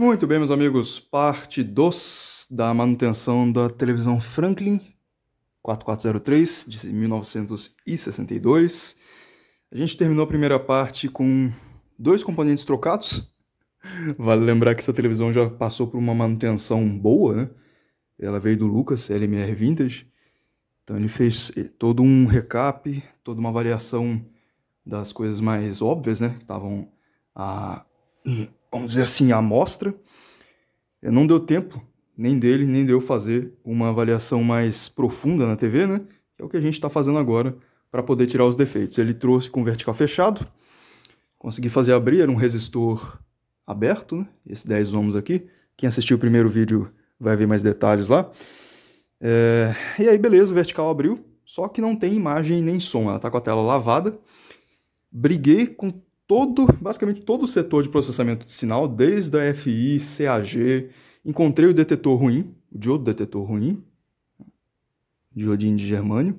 Muito bem, meus amigos, parte 2 da manutenção da televisão Franklin 4403 de 1962. A gente terminou a primeira parte com dois componentes trocados. Vale lembrar que essa televisão já passou por uma manutenção boa, né? Ela veio do Lucas, LMR Vintage. Então ele fez eh, todo um recap, toda uma variação das coisas mais óbvias, né? Que estavam a vamos dizer assim, a amostra. Não deu tempo nem dele, nem deu fazer uma avaliação mais profunda na TV, né? É o que a gente está fazendo agora para poder tirar os defeitos. Ele trouxe com vertical fechado, consegui fazer abrir, era um resistor aberto, né? Esse 10 ohms aqui. Quem assistiu o primeiro vídeo vai ver mais detalhes lá. É... E aí, beleza, o vertical abriu, só que não tem imagem nem som, ela está com a tela lavada. Briguei com todo, basicamente todo o setor de processamento de sinal, desde a FI, CAG, encontrei o detetor ruim, o diodo detetor ruim, diodinho de germânio.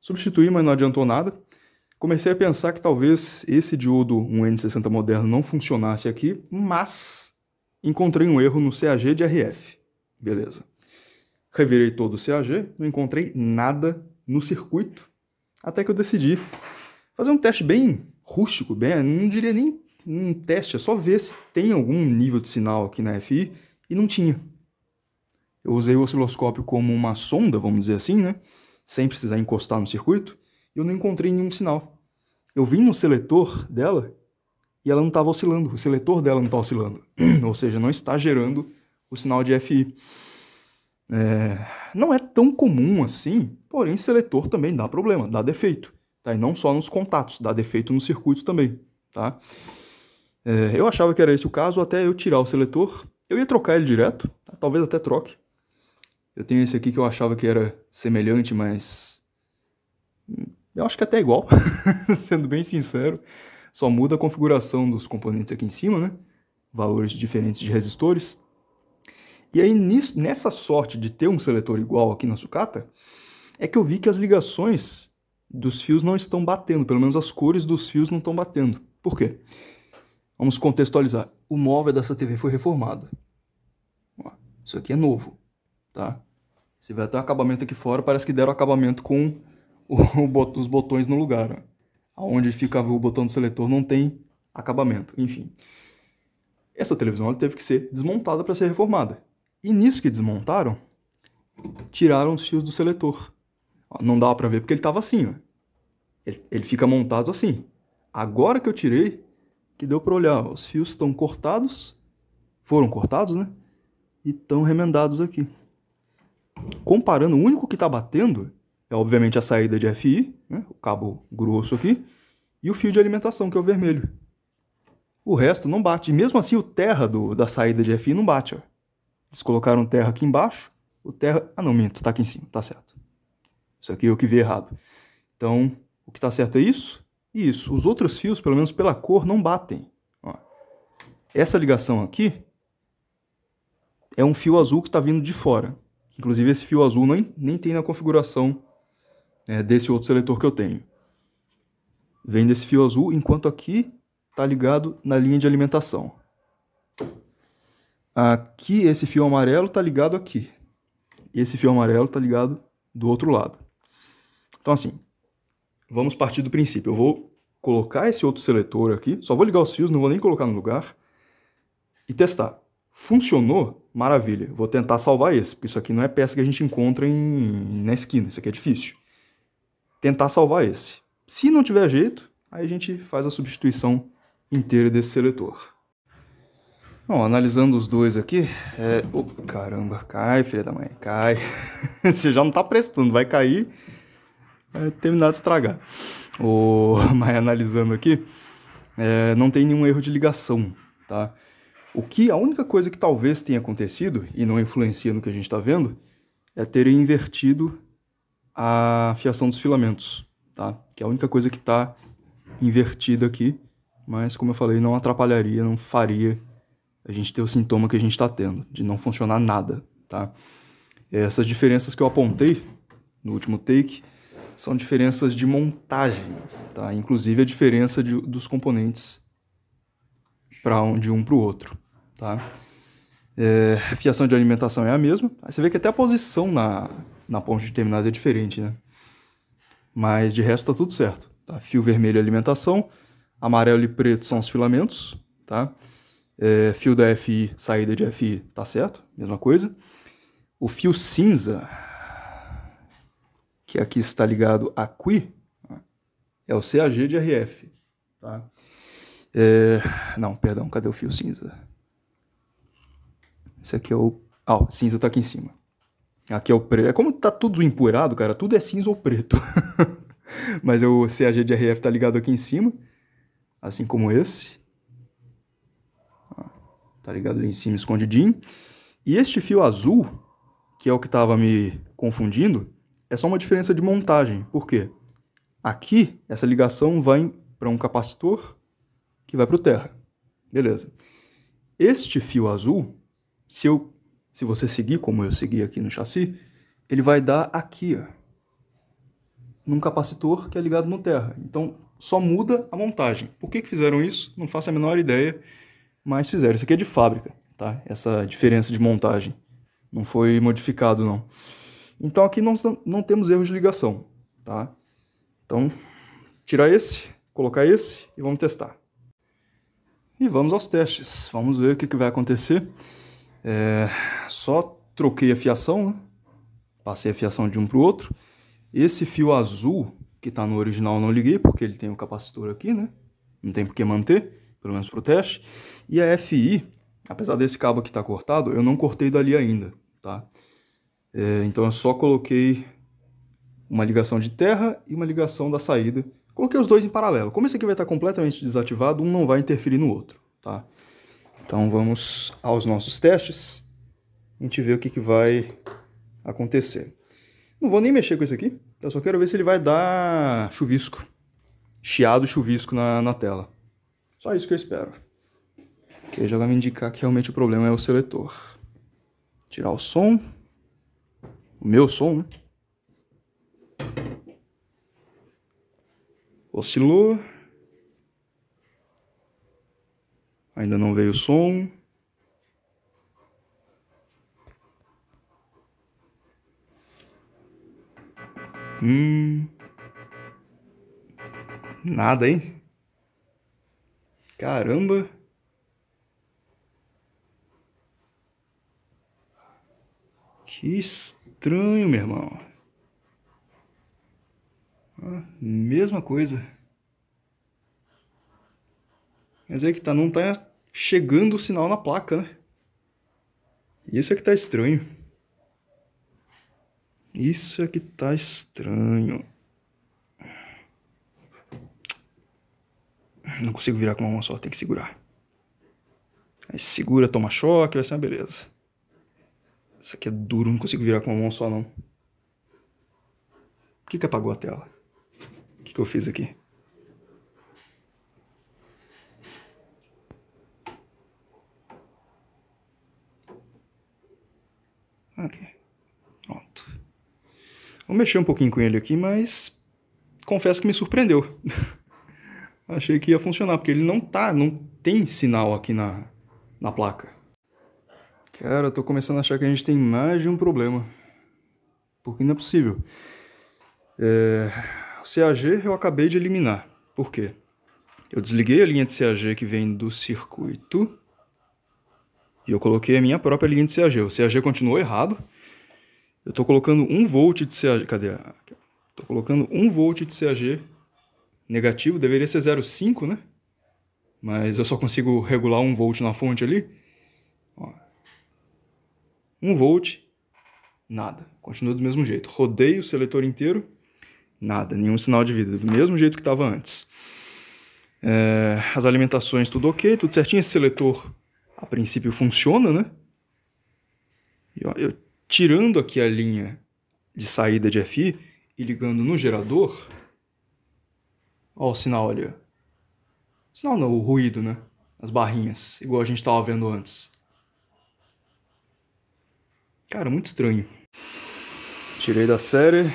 Substituí, mas não adiantou nada. Comecei a pensar que talvez esse diodo, um N60 moderno, não funcionasse aqui, mas encontrei um erro no CAG de RF. Beleza. Revirei todo o CAG, não encontrei nada no circuito, até que eu decidi fazer um teste bem rústico, bem, não diria nem um teste, é só ver se tem algum nível de sinal aqui na FI, e não tinha. Eu usei o osciloscópio como uma sonda, vamos dizer assim, né? Sem precisar encostar no circuito, e eu não encontrei nenhum sinal. Eu vim no seletor dela e ela não estava oscilando, o seletor dela não está oscilando, ou seja, não está gerando o sinal de FI. É... Não é tão comum assim, porém seletor também dá problema, dá defeito. Tá? E não só nos contatos, dá defeito no circuito também. Tá? É, eu achava que era esse o caso até eu tirar o seletor. Eu ia trocar ele direto, tá? talvez até troque. Eu tenho esse aqui que eu achava que era semelhante, mas. Hum, eu acho que até é igual, sendo bem sincero. Só muda a configuração dos componentes aqui em cima, né? Valores diferentes de resistores. E aí, nisso, nessa sorte de ter um seletor igual aqui na sucata, é que eu vi que as ligações dos fios não estão batendo, pelo menos as cores dos fios não estão batendo. Por quê? Vamos contextualizar. O móvel dessa TV foi reformado. isso aqui é novo, tá? Você vê até o acabamento aqui fora, parece que deram acabamento com o, o os botões no lugar. Onde ficava o botão do seletor não tem acabamento, enfim. Essa televisão teve que ser desmontada para ser reformada. E nisso que desmontaram, tiraram os fios do seletor não dava para ver porque ele estava assim, ó. Ele, ele fica montado assim. Agora que eu tirei, que deu para olhar, os fios estão cortados, foram cortados, né? E estão remendados aqui. Comparando, o único que está batendo é obviamente a saída de FI, né? o cabo grosso aqui, e o fio de alimentação, que é o vermelho. O resto não bate. E mesmo assim, o terra do, da saída de FI não bate. Ó. Eles colocaram terra aqui embaixo, o terra... Ah, não, minto, tá aqui em cima, tá certo. Isso aqui é o que vi errado. Então, o que está certo é isso e isso. Os outros fios, pelo menos pela cor, não batem. Ó. Essa ligação aqui é um fio azul que está vindo de fora. Inclusive, esse fio azul nem, nem tem na configuração né, desse outro seletor que eu tenho. Vem desse fio azul, enquanto aqui está ligado na linha de alimentação. Aqui, esse fio amarelo está ligado aqui. Esse fio amarelo está ligado do outro lado. Então, assim, vamos partir do princípio. Eu vou colocar esse outro seletor aqui, só vou ligar os fios, não vou nem colocar no lugar, e testar. Funcionou? Maravilha. Vou tentar salvar esse, porque isso aqui não é peça que a gente encontra em, na esquina, isso aqui é difícil. Tentar salvar esse. Se não tiver jeito, aí a gente faz a substituição inteira desse seletor. Bom, analisando os dois aqui, é... Oh, caramba, cai, filha da mãe, cai. Você já não está prestando, vai cair é de estragar. O, mas analisando aqui, é, não tem nenhum erro de ligação, tá? O que a única coisa que talvez tenha acontecido, e não influencia no que a gente está vendo, é terem invertido a fiação dos filamentos, tá? Que é a única coisa que está invertida aqui, mas como eu falei, não atrapalharia, não faria a gente ter o sintoma que a gente está tendo, de não funcionar nada, tá? Essas diferenças que eu apontei no último take são diferenças de montagem, tá? inclusive a diferença de, dos componentes para um, de um para o outro. Tá? É, a fiação de alimentação é a mesma, aí você vê que até a posição na, na ponte de terminais é diferente, né? mas de resto está tudo certo. Tá? Fio vermelho é alimentação, amarelo e preto são os filamentos, tá? É, fio da FI, saída de FI, tá certo, mesma coisa. O fio cinza que aqui está ligado a QI, é o CAG de RF. Tá? É, não, perdão, cadê o fio cinza? Esse aqui é o. Ah, o cinza está aqui em cima. Aqui é o preto. É como tá tudo empoeirado, cara, tudo é cinza ou preto. Mas é o CAG de RF está ligado aqui em cima, assim como esse. está tá ligado ali em cima, escondidinho. E este fio azul, que é o que tava me confundindo, é só uma diferença de montagem. Por quê? Aqui, essa ligação vai para um capacitor que vai para o terra. Beleza. Este fio azul, se, eu, se você seguir como eu segui aqui no chassi, ele vai dar aqui, ó, num capacitor que é ligado no terra. Então, só muda a montagem. Por que, que fizeram isso? Não faço a menor ideia, mas fizeram. Isso aqui é de fábrica, tá? Essa diferença de montagem. Não foi modificado, não. Então aqui não temos erros de ligação, tá? Então, tirar esse, colocar esse e vamos testar. E vamos aos testes, vamos ver o que, que vai acontecer. É, só troquei a fiação, né? passei a fiação de um para o outro. Esse fio azul que está no original eu não liguei, porque ele tem um capacitor aqui, né? Não tem por que manter, pelo menos para o teste. E a FI, apesar desse cabo que está cortado, eu não cortei dali ainda, tá? É, então eu só coloquei uma ligação de terra e uma ligação da saída. Coloquei os dois em paralelo. Como esse aqui vai estar completamente desativado, um não vai interferir no outro, tá? Então vamos aos nossos testes. A gente vê o que, que vai acontecer. Não vou nem mexer com isso aqui. Eu só quero ver se ele vai dar chuvisco. Chiado chuvisco na, na tela. Só isso que eu espero. Que já vai me indicar que realmente o problema é o seletor. Tirar o som o meu som, né? Oscilou. Ainda não veio o som. Hum. Nada, hein? Caramba. Que estranho, meu irmão. Ah, mesma coisa. Mas é que tá, não tá chegando o sinal na placa, né? Isso é que tá estranho. Isso é que tá estranho. Não consigo virar com uma mão só, tem que segurar. Aí segura, toma choque, vai ser uma beleza. Isso aqui é duro, não consigo virar com a mão só, não. Por que, que apagou a tela? O que, que eu fiz aqui? Ok. Pronto. Vou mexer um pouquinho com ele aqui, mas confesso que me surpreendeu. Achei que ia funcionar, porque ele não tá, não tem sinal aqui na, na placa. Cara, eu tô começando a achar que a gente tem mais de um problema. Porque não é possível. É... O CAG eu acabei de eliminar. Por quê? Eu desliguei a linha de CAG que vem do circuito e eu coloquei a minha própria linha de CAG. O CAG continuou errado. Eu estou colocando 1 volt de CAG. Cadê? Estou colocando 1 volt de CAG negativo, deveria ser 0,5, né? Mas eu só consigo regular 1 volt na fonte ali. 1 volt, nada. Continua do mesmo jeito. Rodei o seletor inteiro, nada, nenhum sinal de vida, do mesmo jeito que estava antes. É, as alimentações tudo ok, tudo certinho. Esse seletor, a princípio, funciona, né? Eu, eu, tirando aqui a linha de saída de FI e ligando no gerador, ó o sinal ali. sinal não, o ruído, né? As barrinhas, igual a gente estava vendo antes. Cara, muito estranho. Tirei da série.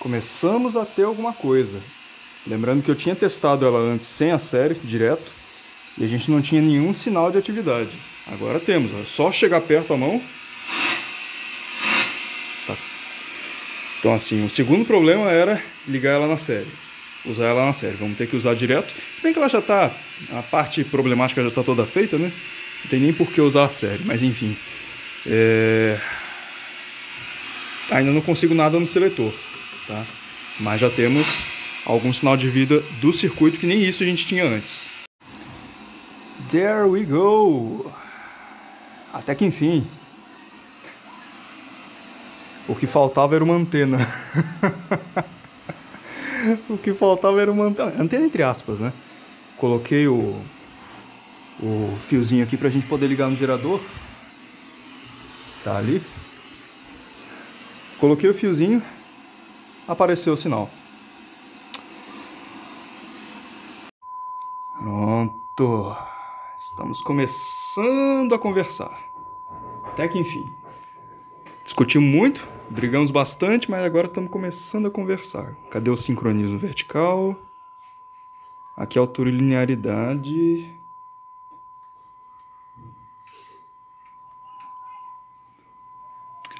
Começamos a ter alguma coisa. Lembrando que eu tinha testado ela antes sem a série, direto, e a gente não tinha nenhum sinal de atividade. Agora temos, É só chegar perto a mão. Tá. Então assim, o segundo problema era ligar ela na série. Usar ela na série. Vamos ter que usar direto. Se bem que ela já está A parte problemática já está toda feita, né? Não tem nem por que usar a série, mas enfim. É... Ainda não consigo nada no seletor, tá? Mas já temos algum sinal de vida do circuito que nem isso a gente tinha antes. There we go! Até que enfim. O que faltava era uma antena. o que faltava era uma antena. Antena entre aspas, né? Coloquei o, o fiozinho aqui para a gente poder ligar no gerador tá ali. Coloquei o fiozinho, apareceu o sinal. Pronto. Estamos começando a conversar. Até que enfim. Discutimos muito, brigamos bastante, mas agora estamos começando a conversar. Cadê o sincronismo vertical? Aqui é a linearidade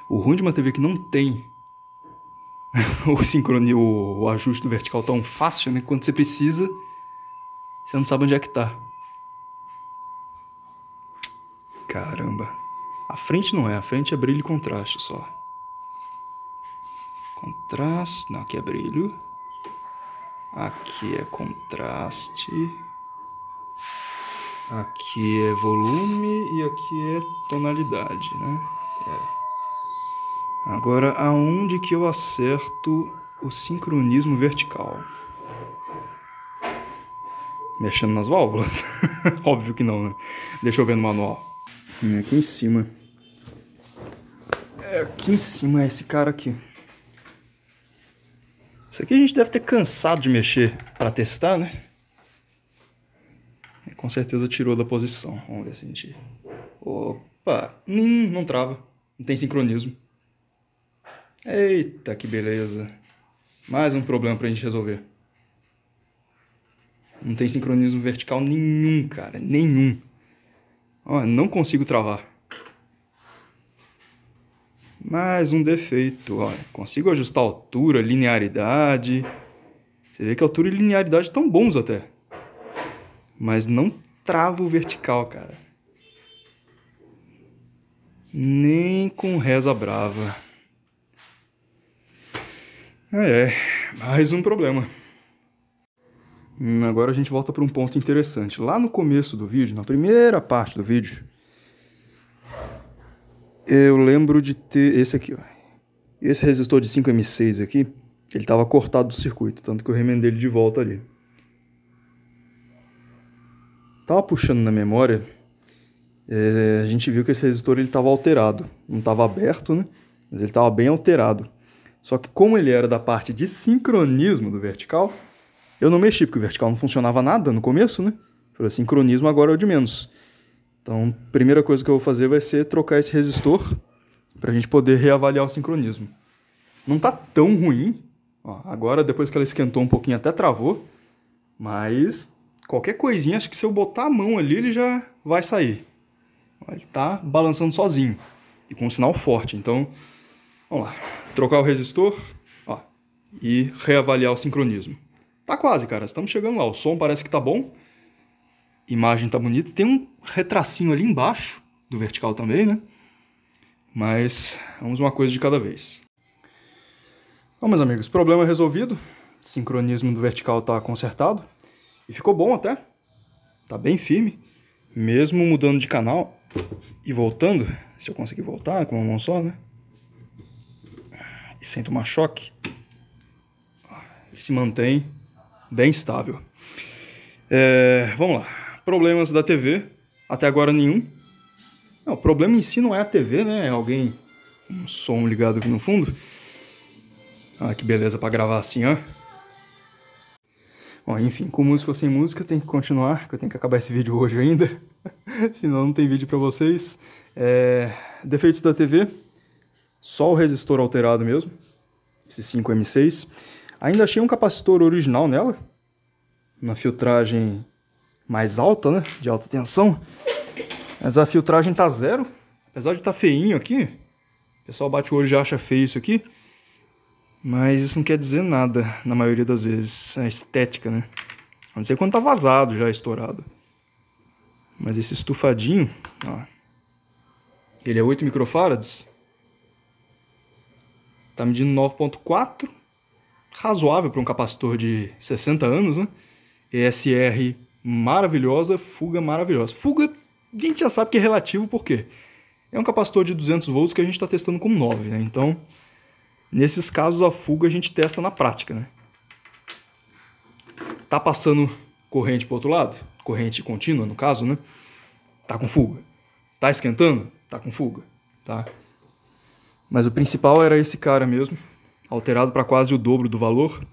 O ruim de uma TV que não tem o sincronia, o, ajuste do vertical tão fácil, né? Quando você precisa, você não sabe onde é que tá. Caramba. A frente não é, a frente é brilho e contraste só. Contraste, não, aqui é brilho. Aqui é contraste. Aqui é volume e aqui é tonalidade, né? É. Agora, aonde que eu acerto o sincronismo vertical? Mexendo nas válvulas? Óbvio que não, né? Deixa eu ver no manual. É aqui em cima. É aqui em cima, é esse cara aqui. Isso aqui a gente deve ter cansado de mexer para testar, né? Com certeza tirou da posição. Vamos ver se a gente... Opa! não trava. Não tem sincronismo. Eita, que beleza. Mais um problema pra gente resolver. Não tem sincronismo vertical nenhum, cara. Nenhum. Ó, não consigo travar. Mais um defeito. Ó, consigo ajustar altura, linearidade. Você vê que altura e linearidade estão bons até. Mas não trava o vertical, cara. Nem com reza brava. É, é, mais um problema. Hum, agora a gente volta para um ponto interessante. Lá no começo do vídeo, na primeira parte do vídeo, eu lembro de ter esse aqui, ó. Esse resistor de 5M6 aqui, ele estava cortado do circuito, tanto que eu remendei ele de volta ali. Tava puxando na memória, é, a gente viu que esse resistor ele estava alterado. Não estava aberto, né? Mas ele estava bem alterado. Só que como ele era da parte de sincronismo do vertical, eu não mexi, porque o vertical não funcionava nada no começo, né? Falei, sincronismo agora é o de menos. Então, a primeira coisa que eu vou fazer vai ser trocar esse resistor para a gente poder reavaliar o sincronismo. Não tá tão ruim. Ó, agora, depois que ela esquentou um pouquinho, até travou. Mas qualquer coisinha, acho que se eu botar a mão ali, ele já vai sair. Ele tá balançando sozinho e com um sinal forte. Então, Vamos lá. Trocar o resistor ó, e reavaliar o sincronismo. Tá quase, cara. Estamos chegando lá. O som parece que tá bom. Imagem tá bonita. Tem um retracinho ali embaixo do vertical também, né? Mas vamos uma coisa de cada vez. Bom, meus amigos, problema resolvido. Sincronismo do vertical tá consertado. E ficou bom até. Tá bem firme. Mesmo mudando de canal e voltando, se eu conseguir voltar com uma mão só, né? e sem tomar choque, ele se mantém bem estável. É, vamos lá. Problemas da TV, até agora nenhum. Não, o problema em si não é a TV, né? É alguém um som ligado aqui no fundo. Ah, que beleza para gravar assim, ó. Bom, enfim, com música ou sem música, tem que continuar, que eu tenho que acabar esse vídeo hoje ainda. Senão não tem vídeo para vocês. É... Defeitos da TV. Só o resistor alterado mesmo, esse 5M6. Ainda achei um capacitor original nela, na filtragem mais alta, né, de alta tensão. Mas a filtragem tá zero, apesar de estar tá feinho aqui. O pessoal bate o olho e já acha feio isso aqui. Mas isso não quer dizer nada, na maioria das vezes. É a estética, né? A não ser quando tá vazado, já estourado. Mas esse estufadinho, ó. Ele é 8 microfarads. Está medindo 9.4, razoável para um capacitor de 60 anos, né? ESR maravilhosa, fuga maravilhosa. Fuga, a gente já sabe que é relativo, por quê? É um capacitor de 200 volts que a gente está testando com 9, né? Então, nesses casos, a fuga a gente testa na prática, né? Tá passando corrente para outro lado, corrente contínua no caso, né? Tá com fuga. Tá esquentando? Tá com fuga, tá? Mas o principal era esse cara mesmo, alterado para quase o dobro do valor,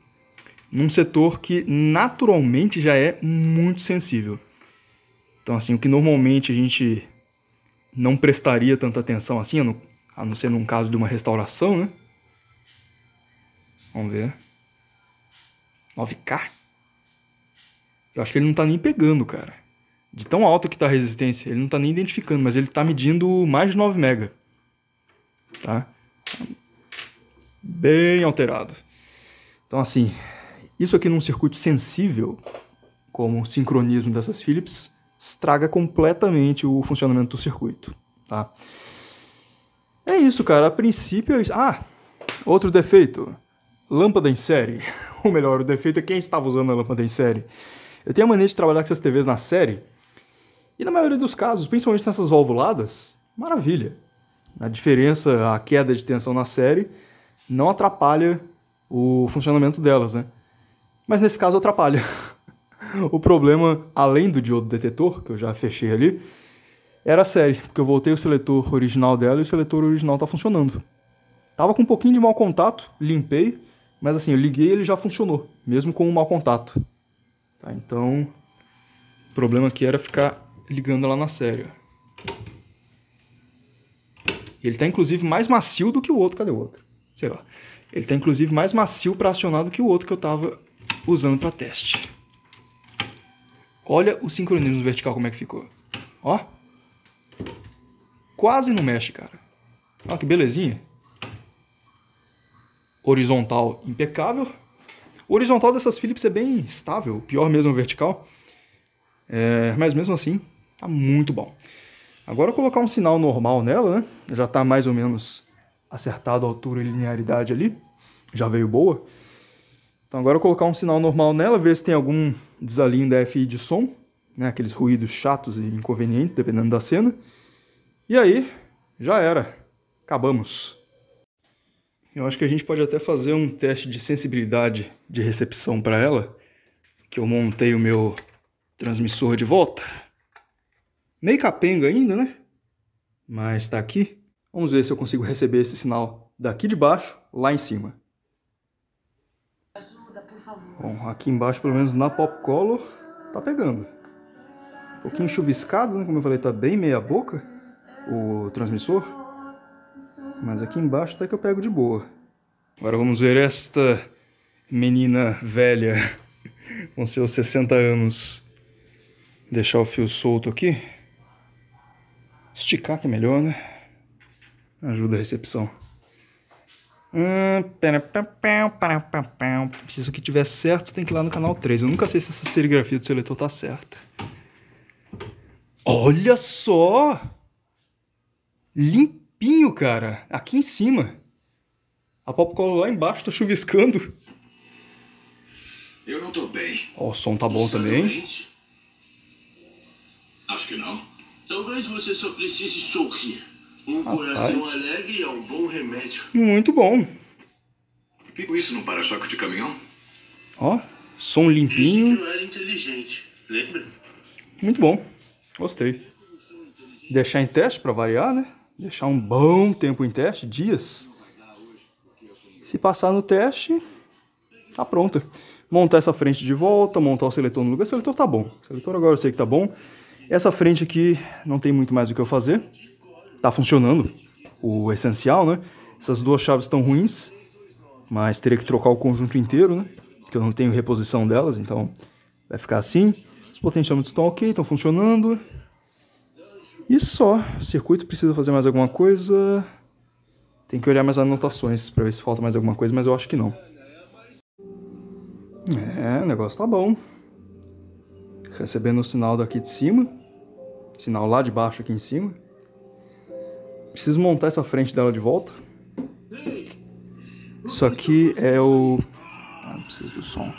num setor que naturalmente já é muito sensível. Então, assim, o que normalmente a gente não prestaria tanta atenção assim, a não ser num caso de uma restauração, né? Vamos ver. 9K? Eu acho que ele não tá nem pegando, cara. De tão alta que tá a resistência, ele não tá nem identificando, mas ele tá medindo mais de 9 mega tá? Bem alterado. Então, assim, isso aqui num circuito sensível, como o sincronismo dessas Philips, estraga completamente o funcionamento do circuito, tá? É isso, cara. A princípio é isso. Ah, outro defeito. Lâmpada em série. Ou melhor, o defeito é quem estava usando a lâmpada em série. Eu tenho a mania de trabalhar com essas TVs na série. E na maioria dos casos, principalmente nessas valvuladas, maravilha. A diferença, a queda de tensão na série, não atrapalha o funcionamento delas, né? Mas nesse caso atrapalha. o problema, além do diodo detetor, que eu já fechei ali, era a série, porque eu voltei o seletor original dela e o seletor original tá funcionando. Tava com um pouquinho de mau contato, limpei, mas assim, eu liguei e ele já funcionou, mesmo com o um mau contato. Tá, então, o problema aqui era ficar ligando lá na série. Ele está, inclusive, mais macio do que o outro. Cadê o outro? Sei lá. Ele está, inclusive, mais macio para acionar do que o outro que eu estava usando para teste. Olha o sincronismo vertical como é que ficou. Ó. Quase não mexe, cara. Olha que belezinha. Horizontal impecável. O horizontal dessas Philips é bem estável, pior mesmo o vertical. É, mas mesmo assim, tá muito bom. Agora colocar um sinal normal nela, né? Já está mais ou menos acertado a altura e linearidade ali. Já veio boa. Então agora colocar um sinal normal nela, ver se tem algum desalinho da FI de som, né? Aqueles ruídos chatos e inconvenientes, dependendo da cena. E aí, já era. Acabamos. Eu acho que a gente pode até fazer um teste de sensibilidade de recepção para ela, que eu montei o meu transmissor de volta. Meio capenga ainda, né? Mas está aqui. Vamos ver se eu consigo receber esse sinal daqui de baixo, lá em cima. Ajuda, por favor. Bom, aqui embaixo, pelo menos na pop color, tá pegando. Um pouquinho chuviscado, né? Como eu falei, tá bem meia boca o transmissor. Mas aqui embaixo até tá que eu pego de boa. Agora vamos ver esta menina velha com seus 60 anos. Deixar o fio solto aqui. Esticar que é melhor, né? Ajuda a recepção. Hum, Preciso se isso aqui tiver certo, tem que ir lá no canal 3. Eu nunca sei se essa serigrafia do seletor tá certa. Olha só! Limpinho, cara. Aqui em cima. A popcola lá embaixo, tá chuviscando. Eu não tô bem. Ó, o som tá bom tá também. Acho que não. Talvez você só precise sorrir. Um Rapaz. coração alegre é um bom remédio. Muito bom. Fico isso no para-choque de caminhão? Ó, som limpinho. Disse que eu era inteligente, lembra? Muito bom. Gostei. Deixar em teste para variar, né? Deixar um bom tempo em teste, dias. Se passar no teste, tá pronta. Montar essa frente de volta, montar o seletor no lugar. O seletor tá bom. O seletor agora eu sei que tá bom. Essa frente aqui não tem muito mais o que eu fazer. Tá funcionando o essencial, né? Essas duas chaves estão ruins, mas teria que trocar o conjunto inteiro, né? Porque eu não tenho reposição delas, então vai ficar assim. Os potenciômetros estão ok, estão funcionando. E só. O circuito precisa fazer mais alguma coisa. Tem que olhar mais as anotações para ver se falta mais alguma coisa, mas eu acho que não. É, o negócio tá bom recebendo o sinal daqui de cima, sinal lá de baixo aqui em cima. Preciso montar essa frente dela de volta. Isso aqui é o... Ah, não preciso do som.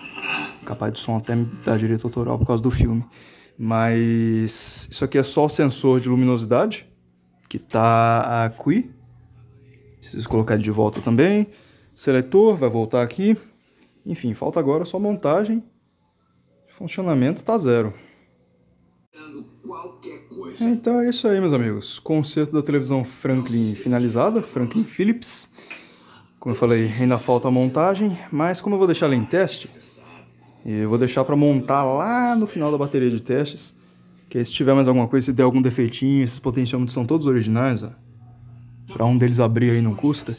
Capaz do som até me dar direito autoral por causa do filme. Mas isso aqui é só o sensor de luminosidade, que tá aqui. Preciso colocar ele de volta também. Seletor, vai voltar aqui. Enfim, falta agora só montagem Funcionamento está zero. É, então é isso aí, meus amigos. Concerto da televisão Franklin finalizada, Franklin Phillips. Como eu falei, ainda falta a montagem, mas como eu vou deixar ela em teste, eu vou deixar para montar lá no final da bateria de testes, que aí se tiver mais alguma coisa, se der algum defeitinho, esses potenciômetros são todos originais, ó. Pra um deles abrir aí não custa.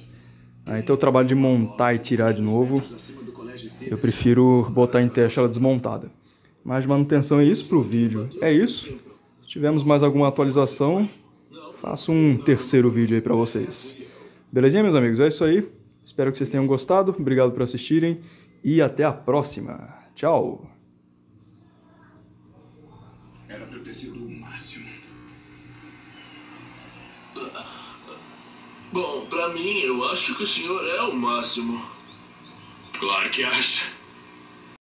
Aí tem o trabalho de montar e tirar de novo. Eu prefiro botar em teste ela desmontada. Mais manutenção é isso para o vídeo. É isso. Se tivermos mais alguma atualização, faço um terceiro vídeo aí para vocês. Belezinha, meus amigos? É isso aí. Espero que vocês tenham gostado. Obrigado por assistirem e até a próxima. Tchau! Era pra eu ter sido o máximo. Bom, pra mim, eu acho que o senhor é o máximo. Claro que acha.